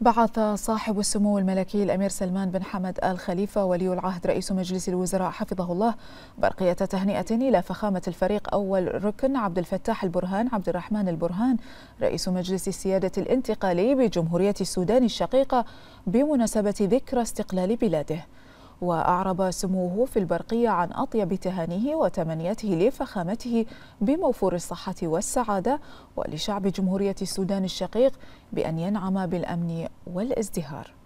بعث صاحب السمو الملكي الأمير سلمان بن حمد آل خليفة ولي العهد رئيس مجلس الوزراء حفظه الله برقية تهنئة إلى فخامة الفريق أول ركن عبد الفتاح البرهان عبد الرحمن البرهان رئيس مجلس السيادة الانتقالي بجمهورية السودان الشقيقة بمناسبة ذكرى استقلال بلاده وأعرب سموه في البرقية عن أطيب تهانيه وتمنياته لفخامته بموفور الصحة والسعادة ولشعب جمهورية السودان الشقيق بأن ينعم بالأمن والازدهار